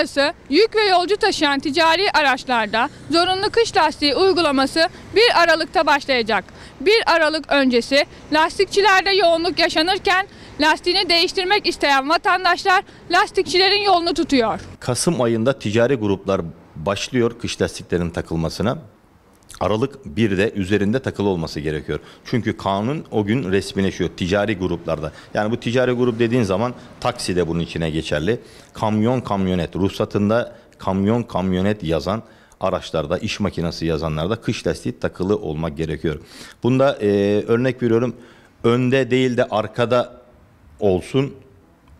Uluslararası yük ve yolcu taşıyan ticari araçlarda zorunlu kış lastiği uygulaması 1 Aralık'ta başlayacak. 1 Aralık öncesi lastikçilerde yoğunluk yaşanırken lastiğini değiştirmek isteyen vatandaşlar lastikçilerin yolunu tutuyor. Kasım ayında ticari gruplar başlıyor kış lastiklerinin takılmasına. Aralık 1'de üzerinde takılı olması gerekiyor. Çünkü kanun o gün resmileşiyor ticari gruplarda. Yani bu ticari grup dediğin zaman taksi de bunun içine geçerli. Kamyon kamyonet ruhsatında kamyon kamyonet yazan araçlarda, iş makinesi yazanlarda kış lastiği takılı olmak gerekiyor. Bunda e, örnek veriyorum önde değil de arkada olsun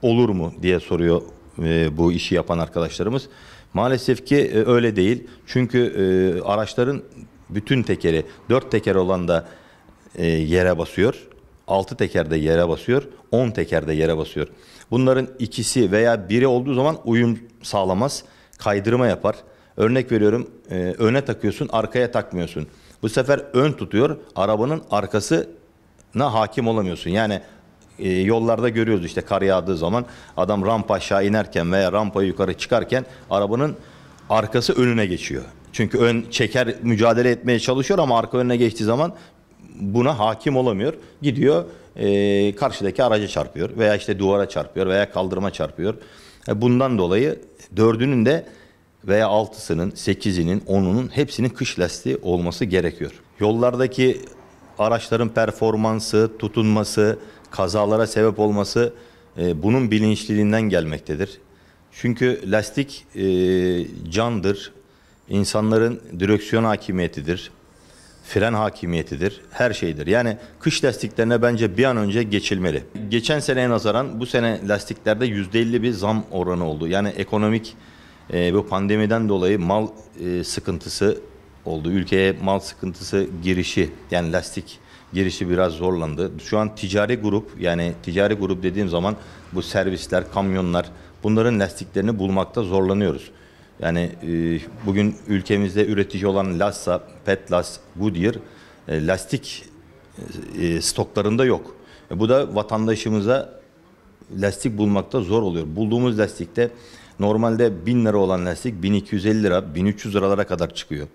olur mu diye soruyor e, bu işi yapan arkadaşlarımız. Maalesef ki e, öyle değil. Çünkü e, araçların bütün tekeri, dört teker olan da e, yere basıyor. 6 tekerde yere basıyor, 10 tekerde yere basıyor. Bunların ikisi veya biri olduğu zaman uyum sağlamaz, kaydırma yapar. Örnek veriyorum, e, öne takıyorsun, arkaya takmıyorsun. Bu sefer ön tutuyor, arabanın arkasına hakim olamıyorsun. Yani e, yollarda görüyoruz işte kar yağdığı zaman adam rampa aşağı inerken veya rampayı yukarı çıkarken arabanın arkası önüne geçiyor. Çünkü ön çeker mücadele etmeye çalışıyor ama arka önüne geçtiği zaman buna hakim olamıyor. Gidiyor e, karşıdaki araca çarpıyor veya işte duvara çarpıyor veya kaldırıma çarpıyor. E, bundan dolayı dördünün de veya altısının, sekizinin, onunun hepsinin kış lastiği olması gerekiyor. Yollardaki araçların performansı, tutunması, kazalara sebep olması e, bunun bilinçliliğinden gelmektedir. Çünkü lastik e, candır, insanların direksiyon hakimiyetidir, fren hakimiyetidir, her şeydir. Yani kış lastiklerine bence bir an önce geçilmeli. Geçen seneye nazaran bu sene lastiklerde %50 bir zam oranı oldu. Yani ekonomik e, bu pandemiden dolayı mal e, sıkıntısı oldu. Ülkeye mal sıkıntısı girişi yani lastik girişi biraz zorlandı. Şu an ticari grup yani ticari grup dediğim zaman bu servisler, kamyonlar bunların lastiklerini bulmakta zorlanıyoruz. Yani e, bugün ülkemizde üretici olan Lassa, Petlas, Goodyear e, lastik e, stoklarında yok. E, bu da vatandaşımıza lastik bulmakta zor oluyor. Bulduğumuz lastikte normalde 1000 lira olan lastik 1250 lira, 1300 liralara kadar çıkıyor.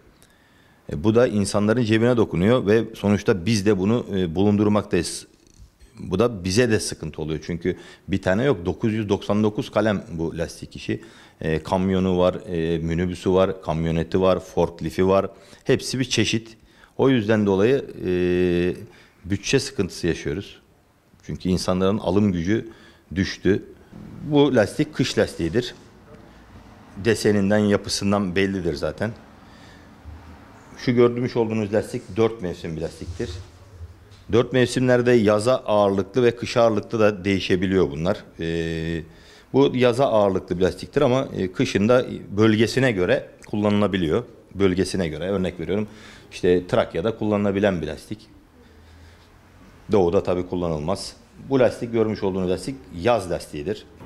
E, bu da insanların cebine dokunuyor ve sonuçta biz de bunu e, bulundurmaktayız bu da bize de sıkıntı oluyor. Çünkü bir tane yok 999 kalem bu lastik işi. E, kamyonu var, e, minibüsü var, kamyoneti var, forklifi var. Hepsi bir çeşit. O yüzden dolayı e, bütçe sıkıntısı yaşıyoruz. Çünkü insanların alım gücü düştü. Bu lastik kış lastiğidir. Deseninden, yapısından bellidir zaten. Şu gördürmüş olduğunuz lastik dört mevsim bir lastiktir. Dört mevsimlerde yaza ağırlıklı ve kış ağırlıklı da değişebiliyor bunlar. E, bu yaza ağırlıklı plastiktir ama e, kışında bölgesine göre kullanılabiliyor. Bölgesine göre örnek veriyorum işte Trakya'da kullanılabilen plastik. Doğu'da tabii kullanılmaz. Bu lastik görmüş olduğunuz lastik yaz lastiğidir.